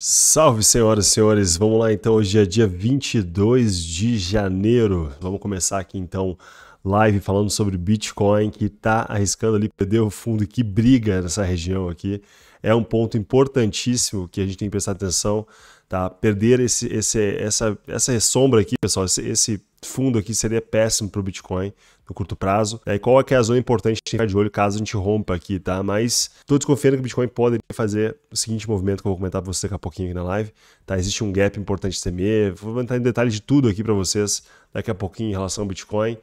Salve, senhoras e senhores! Vamos lá então, hoje é dia 22 de janeiro. Vamos começar aqui então, live falando sobre Bitcoin, que está arriscando ali perder o fundo que briga nessa região aqui. É um ponto importantíssimo que a gente tem que prestar atenção, tá? Perder esse, esse, essa, essa sombra aqui, pessoal, esse, esse fundo aqui seria péssimo para o Bitcoin no curto prazo. E qual é, é a zona importante ficar de olho caso a gente rompa aqui, tá? Mas estou desconfiando que o Bitcoin pode fazer o seguinte movimento que eu vou comentar para você daqui a pouquinho aqui na live, tá? Existe um gap importante de temer, vou entrar em detalhes de tudo aqui para vocês daqui a pouquinho em relação ao Bitcoin.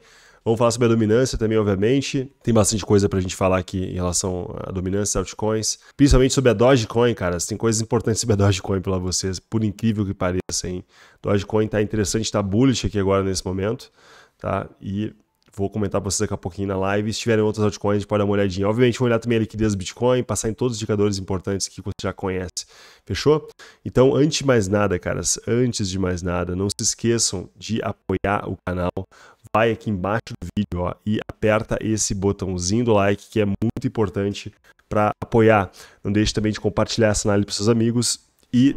Vamos falar sobre a dominância também, obviamente. Tem bastante coisa pra gente falar aqui em relação à dominância de altcoins. Principalmente sobre a Dogecoin, cara. Tem coisas importantes sobre a Dogecoin pra vocês, por incrível que pareça, hein? Dogecoin tá interessante, tá bullish aqui agora nesse momento, tá? E vou comentar para vocês daqui a pouquinho na live. Se tiverem outras altcoins, a gente pode dar uma olhadinha. Obviamente, vou olhar também a liquidez do Bitcoin, passar em todos os indicadores importantes que você já conhece. Fechou? Então, antes de mais nada, caras, antes de mais nada, não se esqueçam de apoiar o canal vai aqui embaixo do vídeo ó, e aperta esse botãozinho do like que é muito importante para apoiar. Não deixe também de compartilhar essa análise para seus amigos e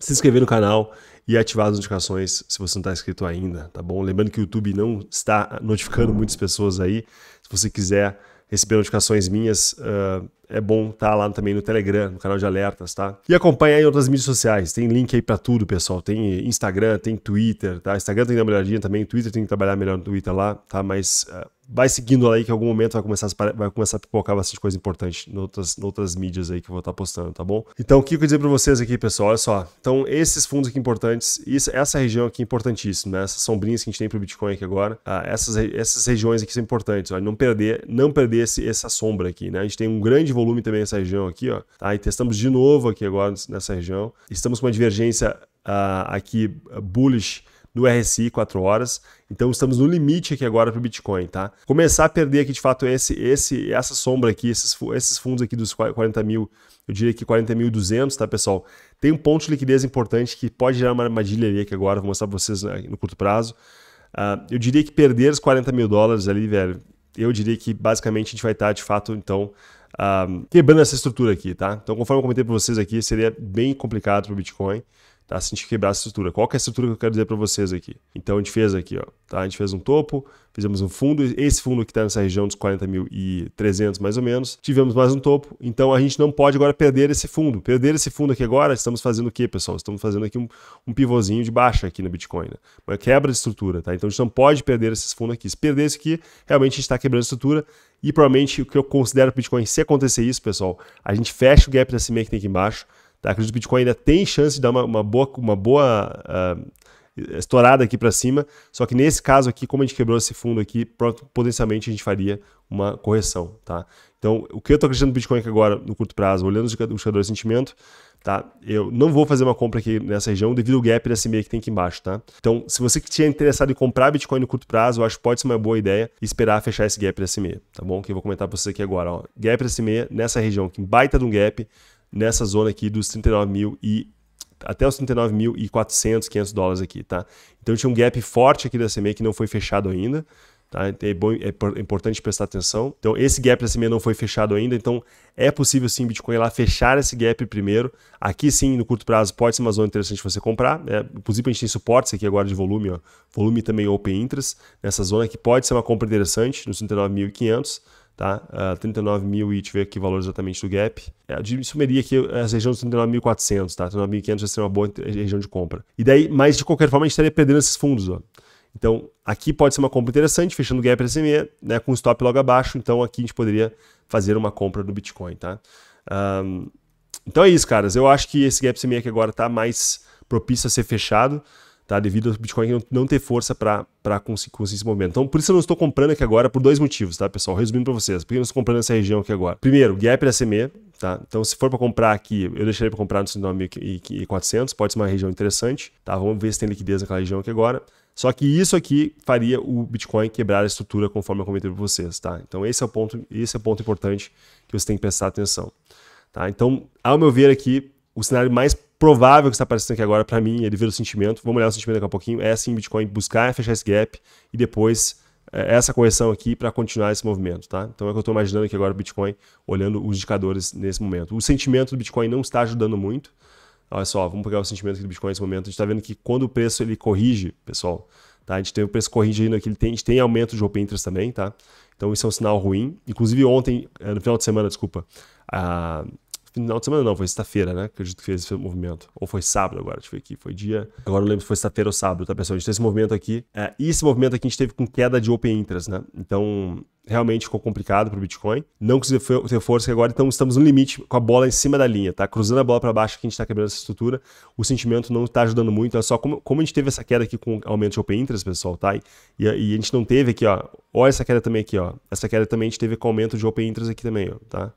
se inscrever no canal e ativar as notificações se você não está inscrito ainda, tá bom? Lembrando que o YouTube não está notificando muitas pessoas aí. Se você quiser receber notificações minhas, uh, é bom estar tá lá também no Telegram, no canal de alertas, tá? E acompanha aí outras mídias sociais, tem link aí para tudo, pessoal. Tem Instagram, tem Twitter, tá? Instagram tem que dar uma olhadinha também, Twitter tem que trabalhar melhor no Twitter lá, tá? Mas uh, vai seguindo aí que em algum momento vai começar, a, vai começar a pipocar bastante coisa importante noutras, outras mídias aí que eu vou estar postando, tá bom? Então, o que eu queria dizer para vocês aqui, pessoal? Olha só. Então, esses fundos aqui importantes, isso, essa região aqui é importantíssima, né? Essas sombrinhas que a gente tem para o Bitcoin aqui agora, ah, essas, essas regiões aqui são importantes, ó, não perder, não perder esse, essa sombra aqui, né? A gente tem um grande volume também nessa região aqui, ó. Tá? E testamos de novo aqui agora nessa região. Estamos com uma divergência ah, aqui ah, bullish do RSI 4 horas. Então estamos no limite aqui agora para o Bitcoin, tá? Começar a perder aqui de fato esse, esse, essa sombra aqui, esses, esses fundos aqui dos 40 mil, eu diria que 40.200, tá pessoal? Tem um ponto de liquidez importante que pode gerar uma armadilha ali que agora, vou mostrar para vocês né, no curto prazo. Uh, eu diria que perder os 40 mil dólares ali, velho, eu diria que basicamente a gente vai estar tá, de fato, então, uh, quebrando essa estrutura aqui, tá? Então, conforme eu comentei para vocês aqui, seria bem complicado para o Bitcoin tá? Se a gente quebrar essa estrutura. Qual é a estrutura que eu quero dizer para vocês aqui? Então a gente fez aqui, ó, tá? A gente fez um topo, fizemos um fundo, esse fundo que está nessa região dos 40 mil e 300 mais ou menos, tivemos mais um topo, então a gente não pode agora perder esse fundo. Perder esse fundo aqui agora, estamos fazendo o quê, pessoal? Estamos fazendo aqui um, um pivôzinho de baixa aqui no Bitcoin, né? Uma quebra de estrutura, tá? Então a gente não pode perder esses fundos aqui. Se perder isso aqui, realmente a gente está quebrando a estrutura e provavelmente o que eu considero Bitcoin, se acontecer isso, pessoal, a gente fecha o gap da CME que tem aqui embaixo, Tá? Acredito que o Bitcoin ainda tem chance de dar uma, uma boa, uma boa uh, estourada aqui para cima. Só que nesse caso aqui, como a gente quebrou esse fundo aqui, potencialmente a gente faria uma correção, tá? Então, o que eu estou acreditando no Bitcoin agora, no curto prazo, olhando os indicadores de sentimento, tá? Eu não vou fazer uma compra aqui nessa região devido ao gap desse meio que tem aqui embaixo, tá? Então, se você que tinha interessado em comprar Bitcoin no curto prazo, eu acho que pode ser uma boa ideia esperar fechar esse gap desse meio, tá bom? Que eu vou comentar para vocês aqui agora, ó. Gap desse meio nessa região, que baita de um gap, nessa zona aqui dos 39 mil e até os 39.400, 500 dólares aqui, tá? Então tinha um gap forte aqui da CME que não foi fechado ainda, tá? Então, é, bom, é importante prestar atenção. Então esse gap da CME não foi fechado ainda, então é possível sim Bitcoin lá fechar esse gap primeiro. Aqui sim, no curto prazo, pode ser uma zona interessante você comprar. Né? Inclusive a gente tem suportes aqui agora de volume, ó. volume também open interest, nessa zona que pode ser uma compra interessante nos 39.500, tá? Uh, ah, 39 mil e tiver eu aqui o valor exatamente do gap. É, eu sumeria aqui as regiões de 39.400, tá? 39.500 já seria uma boa região de compra. E daí, mas de qualquer forma, a gente estaria perdendo esses fundos, ó. Então, aqui pode ser uma compra interessante, fechando o gap SME, né? Com stop logo abaixo, então aqui a gente poderia fazer uma compra do Bitcoin, tá? Um, então é isso, caras. Eu acho que esse gap SME aqui agora tá mais propício a ser fechado tá? Devido ao Bitcoin não ter força para conseguir, conseguir esse movimento. Então, por isso eu não estou comprando aqui agora por dois motivos, tá, pessoal? Resumindo para vocês, por que eu não estou comprando essa região aqui agora? Primeiro, gap da SME, tá? Então, se for para comprar aqui, eu deixaria para comprar nos 9.400, pode ser uma região interessante, tá? Vamos ver se tem liquidez naquela região aqui agora. Só que isso aqui faria o Bitcoin quebrar a estrutura conforme eu comentei para vocês, tá? Então, esse é o ponto, esse é o ponto importante que você tem que prestar atenção, tá? Então, ao meu ver aqui, o cenário mais provável que está aparecendo aqui agora para mim, ele vira o sentimento. Vamos olhar o sentimento daqui a pouquinho. É sim Bitcoin buscar é fechar esse gap e depois é, essa correção aqui para continuar esse movimento, tá? Então é o que eu estou imaginando aqui agora o Bitcoin olhando os indicadores nesse momento. O sentimento do Bitcoin não está ajudando muito. Olha só, vamos pegar o sentimento aqui do Bitcoin nesse momento. A gente está vendo que quando o preço ele corrige, pessoal, tá? A gente tem o preço corrigindo aqui, ele tem, a gente tem aumento de open interest também, tá? Então isso é um sinal ruim. Inclusive ontem, é, no final de semana, desculpa, a, Tipo, final de semana não, foi sexta-feira, né? Acredito que fez esse movimento. Ou foi sábado agora, deixa eu ver aqui. Foi dia. Agora não lembro se foi sexta-feira ou sábado, tá, pessoal? A gente teve esse movimento aqui. É, e esse movimento aqui a gente teve com queda de open interest, né? Então, realmente ficou complicado para o Bitcoin. Não conseguiu ter força agora, então estamos no limite com a bola em cima da linha, tá? Cruzando a bola para baixo que a gente está quebrando essa estrutura. O sentimento não está ajudando muito. É só como, como a gente teve essa queda aqui com aumento de open interest, pessoal, tá? E, e, a gente não teve aqui, ó. Olha essa queda também aqui, ó. Essa queda também a gente teve com aumento de open interest aqui também, ó, tá?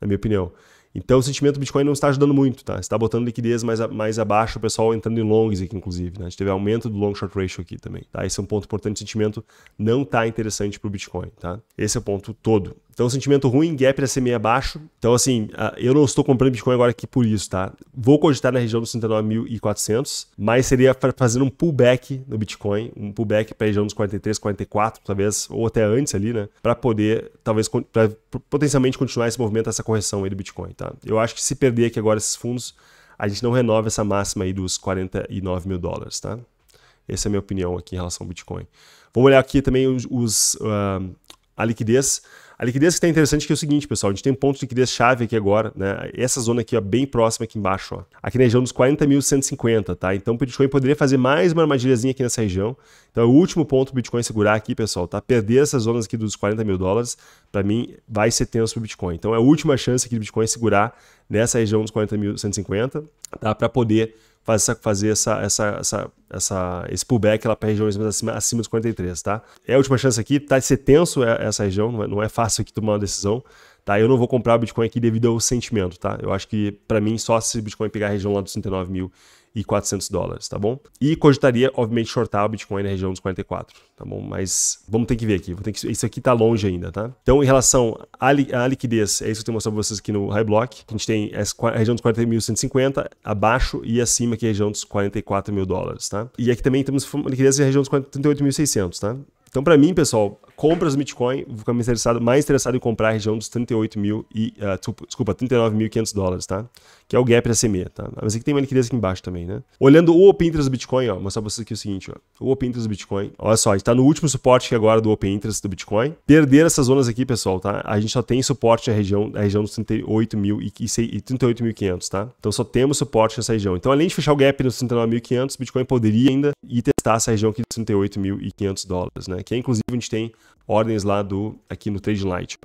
Na minha opinião. Então o sentimento do Bitcoin não está ajudando muito, tá? Está botando liquidez mais, a, mais abaixo, o pessoal entrando em longs aqui, inclusive. Né? A gente teve aumento do long short ratio aqui também, tá? Esse é um ponto importante. O sentimento não está interessante para o Bitcoin, tá? Esse é o ponto todo. Então, é sentimento ruim, gap já ser meio abaixo. Então, assim, ah, eu não estou comprando Bitcoin agora aqui por isso, tá? Vou cogitar na região dos 39.400, mas seria fazer um pullback no Bitcoin, um pullback para a região dos 43, 44, talvez, ou até antes ali, né? Para poder, talvez, pra potencialmente continuar esse movimento, essa correção aí do Bitcoin, tá? Eu acho que se perder aqui agora esses fundos, a gente não renova essa máxima aí dos 49 mil dólares, tá? Essa é a minha opinião aqui em relação ao Bitcoin. Vamos olhar aqui também os, os uh, a liquidez. A liquidez que está interessante é que é o seguinte, pessoal, a gente tem um ponto de liquidez chave aqui agora, né? Essa zona aqui, ó, bem próxima aqui embaixo, ó. Aqui na região dos 40.150, tá? Então o Bitcoin poderia fazer mais uma armadilhazinha aqui nessa região. Então é o último ponto o Bitcoin segurar aqui, pessoal, tá? Perder essas zonas aqui dos 40 mil dólares, para mim, vai ser tenso pro Bitcoin. Então é a última chance aqui do Bitcoin segurar nessa região dos 40.150, tá? Para poder faz essa, fazer essa, essa, essa, essa, esse pullback lá para regiões acima, acima dos 43, tá? É a última chance aqui, tá? Ser tenso é, essa região, não é, não é fácil aqui tomar uma decisão, tá? Eu não vou comprar Bitcoin aqui devido ao sentimento, tá? Eu acho que, para mim, só se o Bitcoin pegar a região lá dos 39 mil e 400 dólares, tá bom? E cogitaria, obviamente, shortar o Bitcoin na região dos 44, tá bom? Mas vamos ter que ver aqui, vou ter que, isso aqui tá longe ainda, tá? Então, em relação à, li, à liquidez, é isso que eu tenho mostrado pra vocês aqui no High Block, a gente tem a região dos 40.150 abaixo e acima que é a região dos 44 mil dólares, tá? E aqui também temos liquidez na região dos 38.600, tá? Então, para mim, pessoal, compra os Bitcoin, vou ficar mais interessado, mais interessado em comprar a região dos 38 mil e, uh, desculpa, 39.500 dólares, tá? Que é o gap da CME, tá? Mas aqui é tem uma liquidez aqui embaixo também, né? Olhando o Open Interest do Bitcoin, ó, vou mostrar pra vocês aqui o seguinte, ó. O Open Interest do Bitcoin, olha só, a gente tá no último suporte aqui agora do Open Interest do Bitcoin. Perder essas zonas aqui, pessoal, tá? A gente só tem suporte na região, na região dos 38 mil e, e 38.500, tá? Então só temos suporte nessa região. Então além de fechar o gap nos 39.500, Bitcoin poderia ainda ir testar essa região aqui de 38.500 dólares, né? Que é inclusive a gente tem ordens lá do aqui no Trade Light.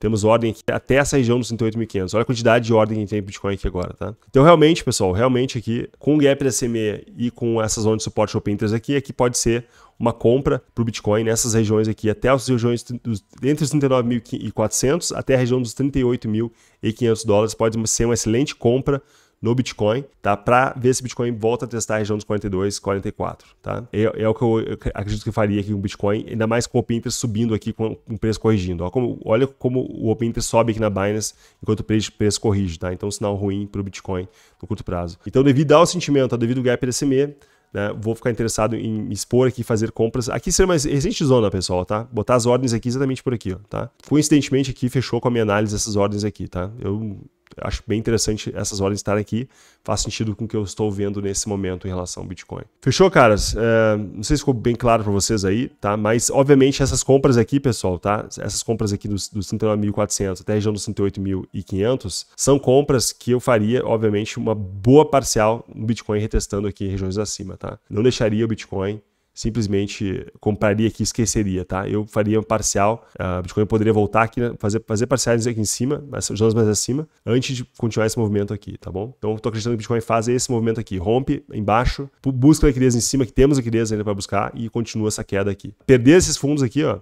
Temos ordem aqui até essa região dos 108.500. Olha a quantidade de ordem que tem Bitcoin aqui agora, tá? Então, realmente, pessoal, realmente aqui, com o gap da CME e com essa zona de suporte open interest aqui, aqui pode ser uma compra para o Bitcoin nessas regiões aqui, até as regiões dos, entre os 39.400 até a região dos 38.500 dólares. Pode ser uma excelente compra no Bitcoin, tá? Para ver se o Bitcoin volta a testar a região dos 42, 44, tá? É, é o que eu, acredito que faria aqui com o Bitcoin, ainda mais com o Open Interest subindo aqui com o preço corrigindo. Olha como, olha como o Open Interest sobe aqui na Binance enquanto o preço, preço corrige, tá? Então, sinal ruim para o Bitcoin no curto prazo. Então, devido ao sentimento, devido ao gap SME, né, vou ficar interessado em expor aqui, fazer compras. Aqui seria mais recente zona, pessoal, tá? Botar as ordens aqui exatamente por aqui, ó, tá? Coincidentemente aqui fechou com a minha análise essas ordens aqui, tá? Eu acho bem interessante essas horas estar aqui. Faz sentido com o que eu estou vendo nesse momento em relação ao Bitcoin. Fechou, caras? É, não sei se ficou bem claro para vocês aí, tá? Mas, obviamente, essas compras aqui, pessoal, tá? Essas compras aqui dos, dos 39.400 até a região dos 38.500 são compras que eu faria, obviamente, uma boa parcial no Bitcoin retestando aqui regiões acima, tá? Não deixaria o Bitcoin simplesmente compraria aqui e esqueceria, tá? Eu faria um parcial, a ah, Bitcoin poderia voltar aqui, né, fazer, fazer parciais aqui em cima, nas zonas mais acima, antes de continuar esse movimento aqui, tá bom? Então, estou acreditando que o Bitcoin faz esse movimento aqui, rompe embaixo, busca a liquidez em cima, que temos liquidez ainda para buscar, e continua essa queda aqui. Perder esses fundos aqui, ó,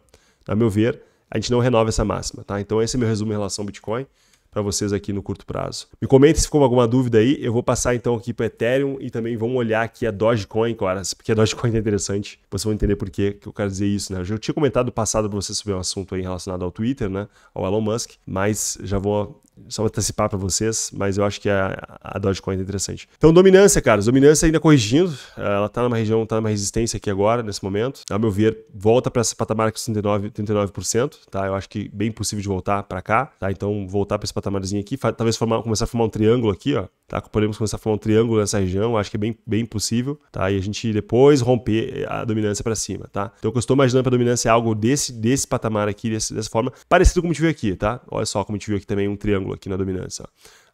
a meu ver, a gente não renova essa máxima, tá? Então, esse é meu resumo em relação ao Bitcoin para vocês aqui no curto prazo. Me comente se ficou alguma dúvida aí. Eu vou passar então aqui para Ethereum e também vamos olhar aqui a Dogecoin, caras, porque a Dogecoin é interessante. Vocês vão entender por que eu quero dizer isso, né? Eu já tinha comentado no passado para vocês sobre um assunto aí relacionado ao Twitter, né? Ao Elon Musk, mas já vou só antecipar para vocês, mas eu acho que a, a Dogecoin é interessante. Então, dominância, caras. Dominância ainda corrigindo. Eh, ela tá numa região, tá numa resistência aqui agora, nesse momento. A meu ver, volta para esse patamar de 39, 39%, tá? Eu acho que bem possível de voltar para cá, tá? Então, voltar para esse patamarzinho aqui, talvez formar, começar a formar um triângulo aqui, ó, tá? Podemos começar a formar um triângulo nessa região, acho que é bem, bem possível, tá? E a gente depois romper eh, a dominância para cima, tá? Então, o que eu estou imaginando para dominância é algo desse, desse patamar aqui, desse, dessa forma, parecido com o que a gente viu aqui, tá? Olha só como a gente viu aqui também um triângulo triângulo aqui na dominância.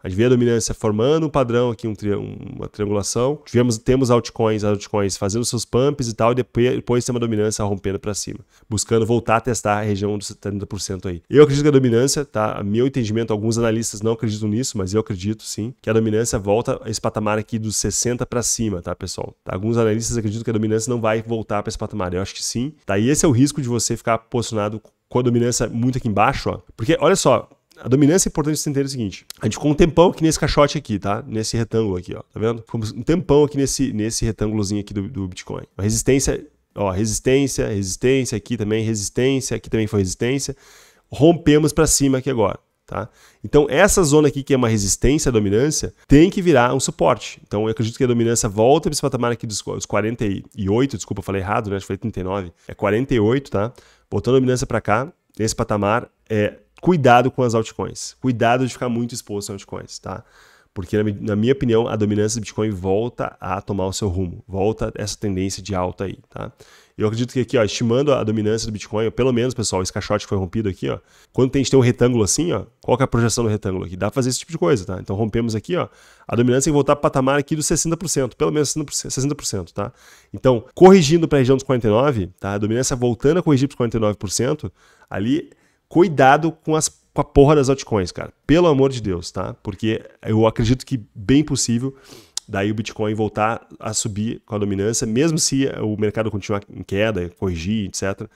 A gente vê a dominância formando um padrão aqui, um tri uma triangulação. Tivemos, temos altcoins, altcoins fazendo seus pumps e tal, e depois, depois tem uma dominância rompendo para cima, buscando voltar a testar a região dos 70% aí. Eu acredito que a dominância, tá? Meu entendimento, alguns analistas não acreditam nisso, mas eu acredito sim, que a dominância volta a esse patamar aqui dos 60 para cima, tá, pessoal? Tá? Alguns analistas acreditam que a dominância não vai voltar para esse patamar. Eu acho que sim. Tá? E esse é o risco de você ficar posicionado com a dominância muito aqui embaixo, ó. Porque olha só, a dominância é importante você entender o seguinte: a gente ficou um tempão aqui nesse caixote aqui, tá? Nesse retângulo aqui, ó. Tá vendo? Ficamos um tempão aqui nesse, nesse retângulozinho aqui do, do Bitcoin. A resistência, ó, resistência, resistência aqui também, resistência, aqui também foi resistência. Rompemos para cima aqui agora. Tá? Então, essa zona aqui que é uma resistência à dominância tem que virar um suporte. Então, eu acredito que a dominância volta para esse patamar aqui dos 48, desculpa, falei errado, né? Acho que falei 39. É 48, tá? Botando a dominância para cá, nesse patamar, é cuidado com as altcoins. Cuidado de ficar muito exposto a altcoins, tá? Porque, na minha opinião, a dominância do Bitcoin volta a tomar o seu rumo, volta essa tendência de alta aí, tá? Eu acredito que aqui, ó, estimando a dominância do Bitcoin, pelo menos, pessoal, esse caixote que foi rompido aqui, ó, quando tem, a gente tem um retângulo assim, ó, qual que é a projeção do retângulo aqui? Dá pra fazer esse tipo de coisa, tá? Então rompemos aqui, ó, a dominância tem que voltar para patamar aqui dos 60%, pelo menos 60%, 60%, tá? Então, corrigindo para a região dos 49, tá? A dominância voltando a corrigir para os 49%, ali cuidado com as com a porra das altcoins, cara. Pelo amor de Deus, tá? Porque eu acredito que bem possível daí o Bitcoin voltar a subir com a dominância, mesmo se o mercado continuar em queda, corrigir, etc.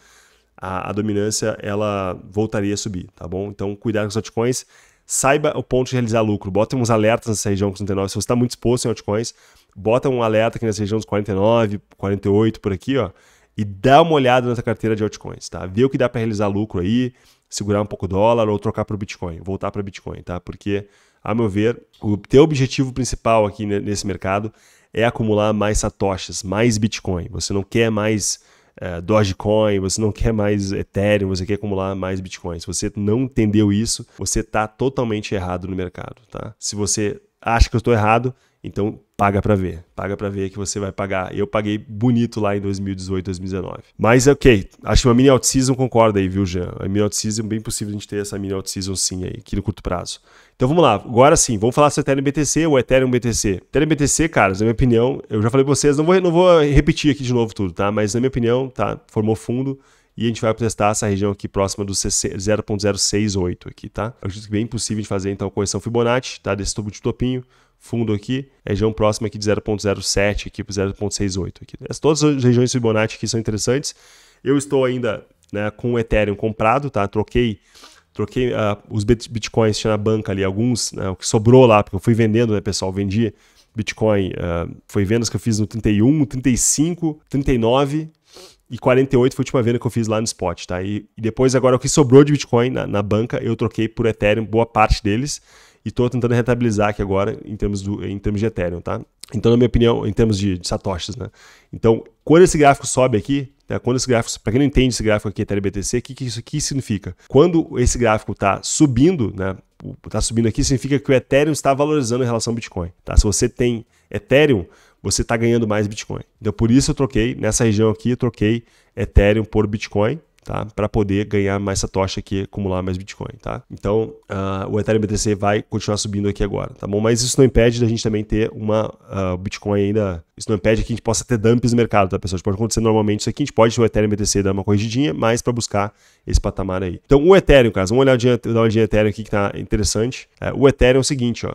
A, a dominância ela voltaria a subir, tá bom? Então, cuidado com as altcoins. Saiba o ponto de realizar lucro. Bota uns alertas nessa região 49. Se você está muito exposto em altcoins, bota um alerta aqui nessa região dos 49, 48 por aqui, ó. E dá uma olhada nessa carteira de altcoins, tá? Vê o que dá para realizar lucro aí segurar um pouco o dólar ou trocar para o Bitcoin, voltar para o Bitcoin, tá? Porque, a meu ver, o teu objetivo principal aqui nesse mercado é acumular mais satoshis, mais Bitcoin. Você não quer mais é, Dogecoin, você não quer mais Ethereum, você quer acumular mais Bitcoin. Se você não entendeu isso, você está totalmente errado no mercado, tá? Se você acha que eu estou errado, então, paga para ver. Paga para ver que você vai pagar. Eu paguei bonito lá em 2018, 2019. Mas, ok. Acho que uma mini out-season concorda aí, viu, Jean? A mini out-season, bem possível a gente ter essa mini out-season sim aí, aqui no curto prazo. Então, vamos lá. Agora sim, vamos falar se é Ethereum BTC ou Ethereum BTC. Ethereum BTC, cara, na minha opinião, eu já falei pra vocês, não vou, não vou repetir aqui de novo tudo, tá? Mas, na minha opinião, tá? Formou fundo e a gente vai testar essa região aqui próxima do 0.068 aqui, tá? Acho que é bem possível de fazer então a correção Fibonacci, tá? Desse tubo de topinho, fundo aqui, região é próxima aqui de 0.07 aqui para 0.68 aqui. Todas as regiões Fibonacci aqui são interessantes. Eu estou ainda né, com o Ethereum comprado, tá? Troquei troquei uh, os bitcoins tinha na banca ali alguns, né, o que sobrou lá, porque eu fui vendendo, né, pessoal, vendi Bitcoin, uh, foi vendas que eu fiz no 31, 35, 39 e 48 foi a última venda que eu fiz lá no spot, tá? E, e depois agora o que sobrou de Bitcoin na, na banca, eu troquei por Ethereum boa parte deles e estou tentando rentabilizar aqui agora em termos, do, em termos de Ethereum, tá? Então, na minha opinião, em termos de, de satoshis, né? Então, quando esse gráfico sobe aqui, né? quando esse gráfico, para quem não entende esse gráfico aqui, Ethereum BTC, o que, que isso aqui significa? Quando esse gráfico está subindo, né? Está subindo aqui, significa que o Ethereum está valorizando em relação ao Bitcoin, tá? Se você tem Ethereum, você está ganhando mais Bitcoin. Então, por isso eu troquei, nessa região aqui, eu troquei Ethereum por Bitcoin, tá? Para poder ganhar mais satoshi aqui, acumular mais Bitcoin, tá? Então, uh, o Ethereum BTC vai continuar subindo aqui agora, tá bom? Mas isso não impede da gente também ter uma uh, Bitcoin ainda. Isso não impede que a gente possa ter dumps no mercado, tá, pessoal? Isso pode acontecer normalmente isso aqui. A gente pode o Ethereum BTC dar uma corrigidinha, mas para buscar esse patamar aí. Então, o Ethereum, caso, vamos olhar o dar uma olhadinha Ethereum aqui que tá interessante. Uh, o Ethereum é o seguinte, ó.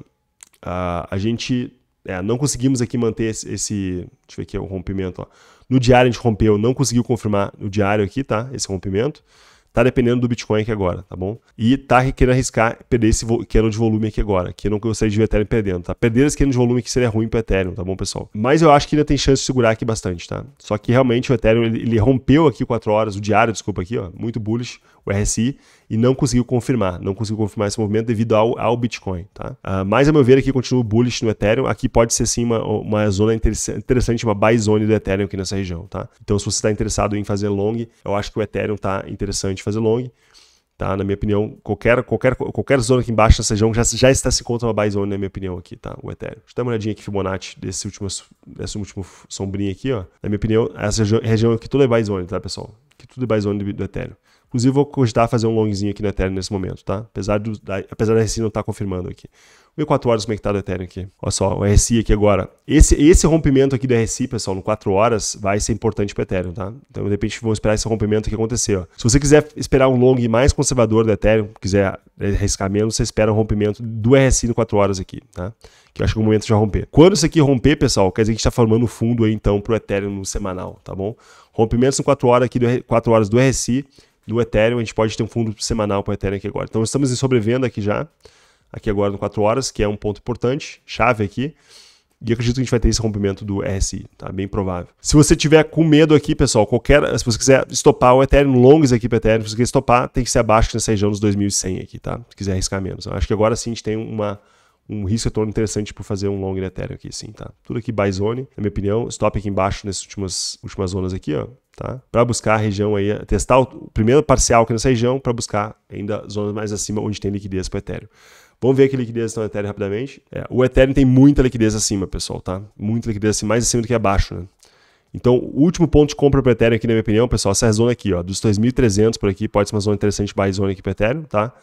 Ah, a gente é, não conseguimos aqui manter esse, esse. Deixa eu ver aqui o rompimento. Ó. No diário a gente rompeu, não conseguiu confirmar no diário aqui, tá? Esse rompimento. Tá dependendo do Bitcoin aqui agora, tá bom? E tá querendo arriscar perder esse quero de volume aqui agora, que eu não gostaria de ver o Ethereum perdendo, tá? Perder esse quero de volume que seria ruim pro Ethereum, tá bom, pessoal? Mas eu acho que ainda tem chance de segurar aqui bastante, tá? Só que realmente o Ethereum, ele, ele rompeu aqui 4 horas, o diário, desculpa aqui, ó, muito bullish, o RSI, e não conseguiu confirmar, não conseguiu confirmar esse movimento devido ao, ao Bitcoin, tá? Uh, mas, a meu ver, aqui continua bullish no Ethereum, aqui pode ser sim uma, uma zona interessante, uma buy zone do Ethereum aqui nessa região, tá? Então, se você está interessado em fazer long, eu acho que o Ethereum está interessante fazer long, tá? Na minha opinião, qualquer, qualquer, qualquer zona aqui embaixo nessa região já, já está se contra uma buy zone, na minha opinião, aqui, tá? O Ethereum. Deixa eu dar uma olhadinha aqui, Fibonacci, desse último, dessa última sombrinha aqui, ó. Na minha opinião, essa região aqui tudo é buy zone, tá, pessoal? Aqui tudo é buy zone do, do Ethereum. Inclusive, vou cogitar fazer um longzinho aqui no Ethereum nesse momento, tá? Apesar, do, da, apesar da RSI não estar tá confirmando aqui. Vou ver 4 horas como é que tá do Ethereum aqui. Olha só, o RSI aqui agora. Esse, esse rompimento aqui do RSI, pessoal, no 4 horas, vai ser importante para Ethereum, tá? Então, de repente, vamos esperar esse rompimento aqui acontecer. Ó. Se você quiser esperar um long mais conservador do Ethereum, quiser arriscar menos, você espera um rompimento do RSI no 4 horas aqui, tá? Que eu acho que é o momento já romper. Quando isso aqui romper, pessoal, quer dizer que a gente está formando fundo aí, então, para o Ethereum no semanal, tá bom? Rompimentos no 4 horas aqui, do, 4 horas do RSI do Ethereum, a gente pode ter um fundo semanal para o Ethereum aqui agora. Então estamos em sobrevenda aqui já, aqui agora no 4 horas, que é um ponto importante, chave aqui. E acredito que a gente vai ter esse rompimento do RSI, tá? Bem provável. Se você tiver com medo aqui, pessoal, qualquer. Se você quiser estopar o Ethereum, longs aqui para Ethereum, se você quiser estopar, tem que ser abaixo nessa região dos 2100 aqui, tá? Se quiser arriscar menos. Eu acho que agora sim a gente tem uma, um risco retorno interessante por fazer um long Ethereum aqui, sim, tá? Tudo aqui buy zone, na minha opinião, stop aqui embaixo nessas últimas, últimas zonas aqui, ó, tá? Para buscar a região aí, testar o primeiro parcial aqui nessa região para buscar ainda zonas mais acima onde tem liquidez para Ethereum. Vamos ver a liquidez do tá Ethereum rapidamente. É, o Ethereum tem muita liquidez acima, pessoal, tá? Muita liquidez assim, mais acima do que abaixo, né? Então, o último ponto de compra para Ethereum aqui, na minha opinião, pessoal, essa é zona aqui, ó, dos 2.300 por aqui, pode ser uma zona interessante buy zone aqui para Ethereum, tá?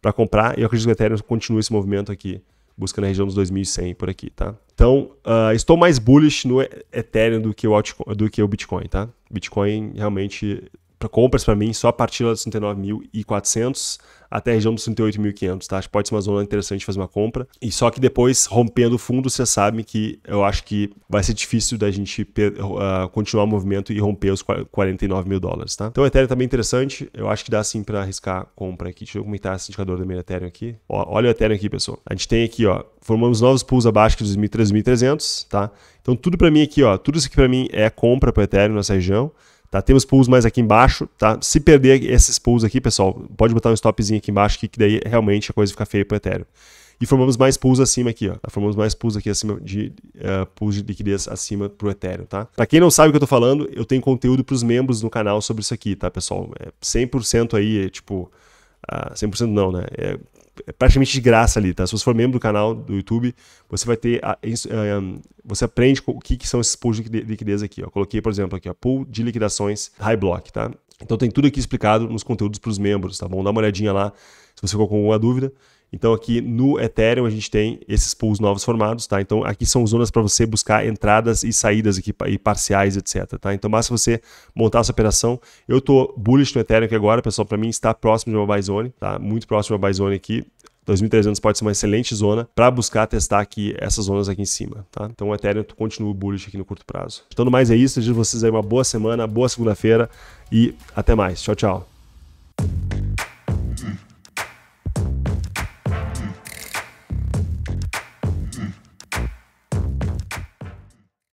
Para comprar, e eu acredito que o Ethereum continue esse movimento aqui busca na região dos 2100 por aqui, tá? Então, uh, estou mais bullish no Ethereum do que o, altcoin, do que o Bitcoin, tá? Bitcoin realmente compras para mim só a partir dos 39.400 até a região dos 38.500, tá? Acho que pode ser uma zona interessante fazer uma compra. E só que depois, rompendo o fundo, você sabe que eu acho que vai ser difícil da gente uh, continuar o movimento e romper os 49 mil dólares, tá? Então, o Ethereum tá bem interessante. Eu acho que dá sim para arriscar compra aqui. Deixa eu comentar esse indicador do meu Ethereum aqui. Ó, olha o Ethereum aqui, pessoal. A gente tem aqui, ó, formamos novos pools abaixo dos 3.300, tá? Então, tudo para mim aqui, ó, tudo isso aqui para mim é compra para Ethereum nessa região. Tá? Temos pools mais aqui embaixo, tá? Se perder esses pools aqui, pessoal, pode botar um stopzinho aqui embaixo, que, que daí realmente a coisa fica feia para o Ethereum. E formamos mais pools acima aqui, ó. Formamos mais pools aqui acima de uh, pools de liquidez acima pro Ethereum, tá? Para quem não sabe o que eu tô falando, eu tenho conteúdo para os membros no canal sobre isso aqui, tá, pessoal? É 100% aí, é tipo... Uh, ah, 100% não, né? É é praticamente de graça ali, tá? Se você for membro do canal do YouTube, você vai ter. A, eh, você aprende o que, que são esses pools de liquidez aqui. Ó. Coloquei, por exemplo, aqui, ó, pool de liquidações high block, tá? Então tem tudo aqui explicado nos conteúdos para os membros, tá bom? Dá uma olhadinha lá se você ficou com alguma dúvida. Então aqui no Ethereum a gente tem esses pools novos formados, tá? Então aqui são zonas para você buscar entradas e saídas aqui e parciais, etc, tá? Então basta você montar essa operação. Eu estou bullish no Ethereum aqui agora, pessoal, para mim está próximo de uma buy zone, tá? Muito próximo de uma buy zone aqui. 2300 pode ser uma excelente zona para buscar testar aqui essas zonas aqui em cima, tá? Então o Ethereum continua bullish aqui no curto prazo. Então mais é isso, desejo vocês aí uma boa semana, boa segunda-feira e até mais. Tchau, tchau.